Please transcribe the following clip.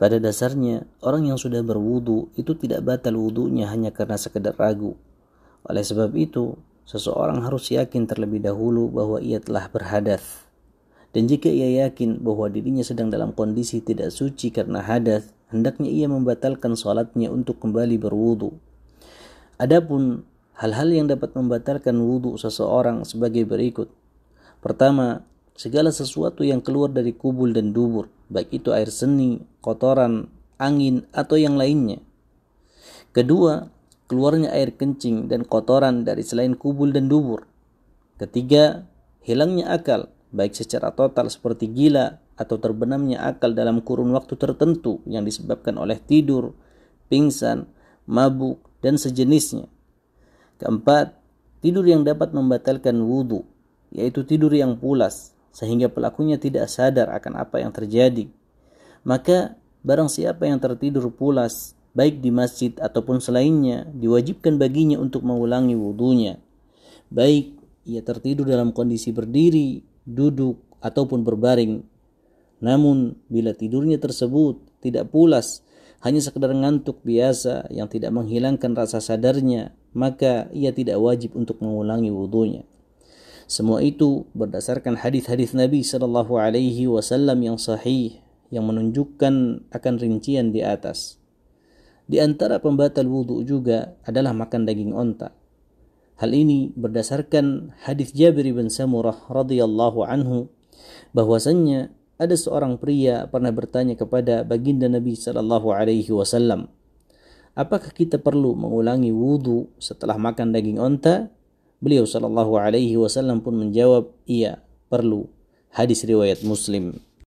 Pada dasarnya, orang yang sudah berwudu itu tidak batal wudunya hanya karena sekedar ragu. Oleh sebab itu, seseorang harus yakin terlebih dahulu bahwa ia telah berhadas. Dan jika ia yakin bahwa dirinya sedang dalam kondisi tidak suci karena hadas, hendaknya ia membatalkan sholatnya untuk kembali berwudu. Adapun hal-hal yang dapat membatalkan wudu seseorang sebagai berikut. Pertama, segala sesuatu yang keluar dari kubul dan dubur, baik itu air seni, kotoran, angin, atau yang lainnya. Kedua, keluarnya air kencing dan kotoran dari selain kubul dan dubur. Ketiga, hilangnya akal, baik secara total seperti gila atau terbenamnya akal dalam kurun waktu tertentu yang disebabkan oleh tidur, pingsan, mabuk, dan sejenisnya. Keempat, tidur yang dapat membatalkan wudhu, yaitu tidur yang pulas, sehingga pelakunya tidak sadar akan apa yang terjadi maka barang siapa yang tertidur pulas baik di masjid ataupun selainnya diwajibkan baginya untuk mengulangi wudhunya baik ia tertidur dalam kondisi berdiri duduk ataupun berbaring namun bila tidurnya tersebut tidak pulas hanya sekedar ngantuk biasa yang tidak menghilangkan rasa sadarnya maka ia tidak wajib untuk mengulangi wudhunya semua itu berdasarkan hadis-hadis Nabi Shallallahu Alaihi Wasallam yang sahih yang menunjukkan akan rincian di atas. Di antara pembatal wudhu juga adalah makan daging onta. Hal ini berdasarkan hadis Jabir bin Samurah radhiyallahu anhu bahwasannya ada seorang pria pernah bertanya kepada baginda Nabi Shallallahu Alaihi Wasallam, apakah kita perlu mengulangi wudhu setelah makan daging onta? Beliau Shallallahu Alaihi Wasallam pun menjawab, iya perlu. Hadis riwayat Muslim.